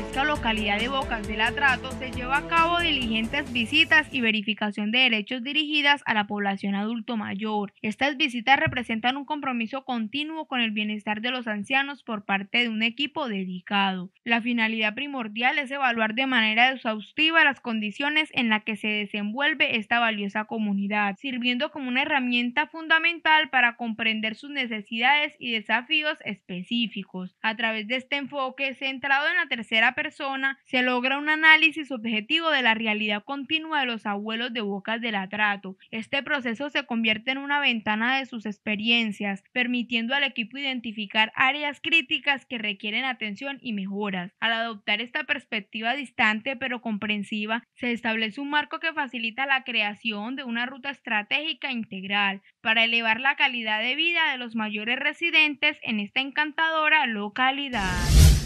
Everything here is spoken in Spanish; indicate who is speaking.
Speaker 1: esta localidad de Bocas del Atrato, se lleva a cabo diligentes visitas y verificación de derechos dirigidas a la población adulto mayor. Estas visitas representan un compromiso continuo con el bienestar de los ancianos por parte de un equipo dedicado. La finalidad primordial es evaluar de manera exhaustiva las condiciones en las que se desenvuelve esta valiosa comunidad, sirviendo como una herramienta fundamental para comprender sus necesidades y desafíos específicos. A través de este enfoque centrado en la tercera persona, se logra un análisis objetivo de la realidad continua de los abuelos de Bocas del Atrato. Este proceso se convierte en una ventana de sus experiencias, permitiendo al equipo identificar áreas críticas que requieren atención y mejoras. Al adoptar esta perspectiva distante pero comprensiva, se establece un marco que facilita la creación de una ruta estratégica integral para elevar la calidad de vida de los mayores residentes en esta encantadora localidad.